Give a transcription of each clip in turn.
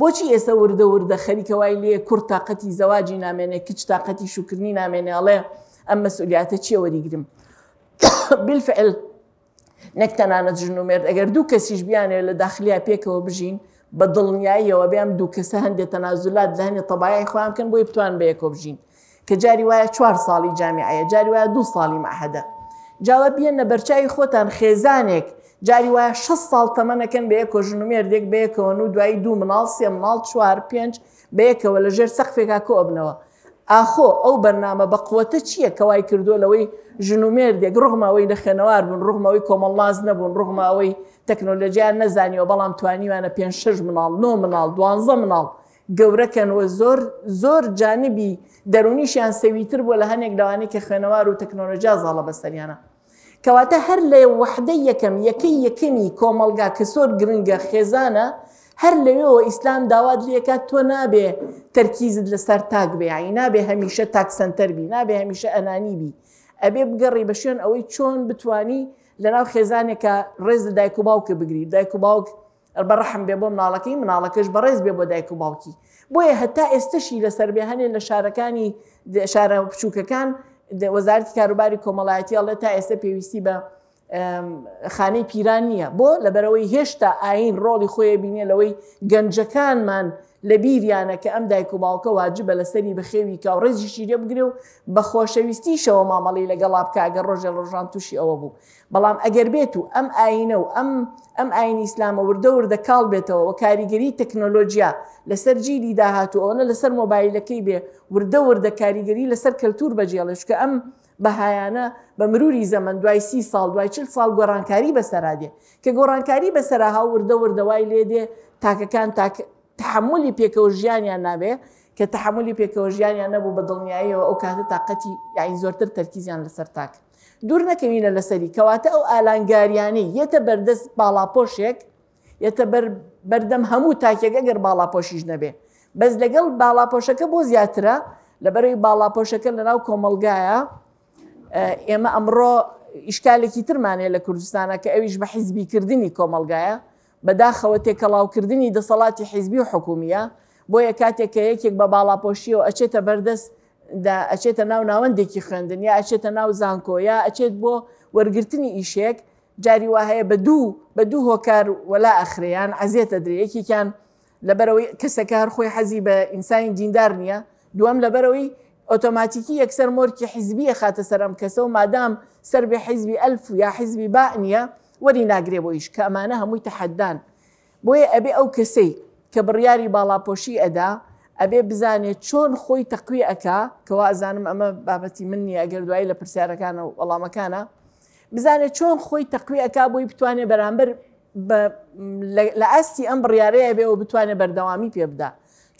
بۆچی ئێستا وردە وردە خەریکەوای لێ کورد تااقەتی زەواجی نامێنێ کچ تااقەتی شوکردنی نامێنێڵێ ئەم مەسولیاتە چیە وەریگرم بالفعل نەک تەنانەت ژن و مرد ئەگەر دوو کەسیش بیانێ لە داخلیا پێکەوە بژین بە دڵنیاییەوە بیان دوو کەسە هەندێک تەنازولات لەهێنێ تەبایای خۆیان بکەن بۆی بتوان بەیەکۆ بژین کە جاری وایە چوار ساڵی جامیعە جاری وایە دوو ساڵی مەحەدە جاوە بیەن نە بەرچوی خۆتان خێزانێک جاری وایە 6 ساڵ تەمەەکەن بەیە کۆژنومێر دێک بەیەکەوە و دوایی دوو مناڵ سێ مناڵ چوار پێنج بەیەکەوە لە ژێر سەخفێکا کۆ ئەبنەوە. ئاخۆ ئەو بەرنامە بە قوتە چییە کەوای کردو لەوەی ژنومێر دێک ڕغماوەی لەخێنەوار بوون ڕغمەوەی کۆمەڵاز نەبوون ڕغماوەی تەکنۆلژیان نەزانیەوە بەڵام توانیوانە پێ شش مناڵ نۆ مناڵ دوانزە مناڵ گەورەکەنەوە زۆر زۆر جانبی دەرونیشیان سەویتر بووە لە هەنێک لەوانەیە کە خوێنەوار و تەکنۆلژیا زاڵە بەسەریانە کەواتە هەر لێ وحدە یەکەم یەکەی یەکەمی کۆمەلگا کە سۆر گرنگە خێزانە هەر لەوێەوە ئیسلام داوات لەکات تۆ نابێ تەرکیزت لەسەر تاک بێعی نابێ هەمیشە تاکسەنتەر بی نابێ هەمیشە ئەنانی بی ئەبێ بگەڕی بە شوێن ئەوەی چۆن بتانی لەناو خێزانێکە ڕێز دایک و باوکە بگری دایک و باوک بەڕەحم بێ بۆ مناڵەکەی مناڵەکەش بەڕێز بێ بۆ دایک و باوکی بۆیە هەتا ئێستشی لەسەر بێ هەنێ لە شارەکانی شارە بچووکەکان وەزارتی کاروباری کۆمەڵایەتی ئەڵێ تا ئێستا پێویستی بە خانەی پیران نییە بۆ لەبەرەوەی هێشتا ئاین ڕۆڵی خۆیە بینێ لەوەی گەنجەکانمان لە بیریانە کە ئەم دایک و باوکە واجبە لە سەری بەخێوی کا و ڕێزی شیرە بگرێ و بە خۆشەویستی شەوە مامەڵی لەگەڵا بکە ئەگەر ڕۆژە ڕۆژان تووشی ئەوە بوو بەڵام ئەگەر بێت و ئەم ئاینە و ئەم ئەم ئاین ئیسلامە وردە وردە کاڵ بێتەوە و کاریگەری تەکنۆلۆژیا لەسەر جیری داهاتوو ئەوە لەسەر مۆبایلەکەی بێ وردە وردە کاریگەری لەسەر کەلتور بەجێڵشکە ئەم بەهایانە بە مروری زەمن دوای سی ساڵ دوای چل ساڵ گۆڕانکاری بەسەرادێ کە گۆڕانکاری بەسەرها وردە وردەوای لێدێ تاکەکان تاکە تحملی پێکەوە ژیانیان نابێ کە تحملی پێکەوە ژیانیان نەبوو بە دڵنیاییەوە ئەو کاتە تااقەتی یاین زۆرتر تەرکیزیان لەسەر تاک دوور نەکەوینە لەسەری کەواتە ئەو ئالانگاریانەی یەتە بەردەست باڵاپۆشێک یەتە بەردەم هەموو تاکێک گەر باڵاپۆشیش نەبێ بەس لەگەڵ باڵاپۆشەکە بۆ زیاترە لەبەروی باڵاپۆشەکە لەناو کۆمەلگایە ئێمە ئەمڕۆ ئیشکالێکی ترمانێ لە کوردستانە کە ئەویش بە حیزبیکردنی کۆمەلگایە بەداخەوە تێکەڵاوکردنی دەسەڵاتی حیزبی و حکومیە بۆیە کاتێک کە یەکێک بە باڵاپۆشیەوە ئەچێتە بەردەست ئەچێتە ناو ناوەندێکی خوێندن یا ئەچێتە ناو زانکۆیا ئەچێت بۆ وەرگرتنی ئیشێک جاری وهەیە بە دوو بە دوو هۆکار وەلا ئەخریان عزیێتە درەیەکیان لەبەرەوەی کەسەکە هەر خۆی حەزی بە ئینسانی دیندار نییە دووەم لەبەرەوەی ئۆتۆماتیکی یەکسەر مۆرکی حیزبیە خاتە سەرم کەسە و مادام سەر بێ حیزبی ئەلف یا حیزبی با نییە وەری ناگرێەوەیش کە ئەمانە هەمووی تەحەددان بۆیە ئەبێ ئەو کەسەی کە بڕیاری باڵاپۆشی ئەدا ئەبێ بزانێت چۆن خۆی تەقوی ئەک کەوا ئەزانم ئەمە بابەتی مننی ئەگەر دوایی لە پرسیارەکانە و وەڵامەکانە بزانێت چۆن خۆی تەقوی ئەک بۆی بتوانێت بەرامبەر لە ئاستی ئەم بڕیارەیە بێەوە بتوانێت بەردەوامی پێبدا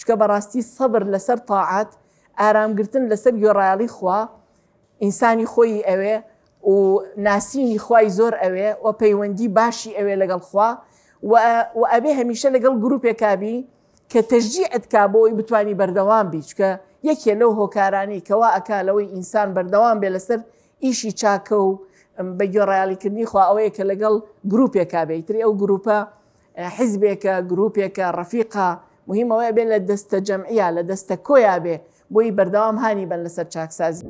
چکە بەڕاستی سەبر لەسەر تاعات ئارامگرتن لەسەر گۆڕایالی خوا ئینسانی خۆی ئەوێ و ناسینی خوای زۆر ئەوێ و پەیوەندی باشی ئەوێ لەگەڵ خوا و ئەبێ هەمیشە لەگەڵ گرروپێک کابی کە تەژی ئەتکا بۆی بتانی بەردەوام بیچکە یەکێ لەو هۆکارانی کەوا ئەکالەوەی ئینسان بەردەوام بێ لەسەر ئیشی چاکە و بە گۆڕیالیکردنی خوا ئەوەیە کە لەگەڵ گرروپێک کابێتری ئەو گرروپە حیزبێکە گرروپێکە ڕەفیقا مهمەوەی بێ لە دەستە جەمعە لە دەستە کۆیا بێ بۆی بەردەوام هاانی بن لەسەر چاکسازی.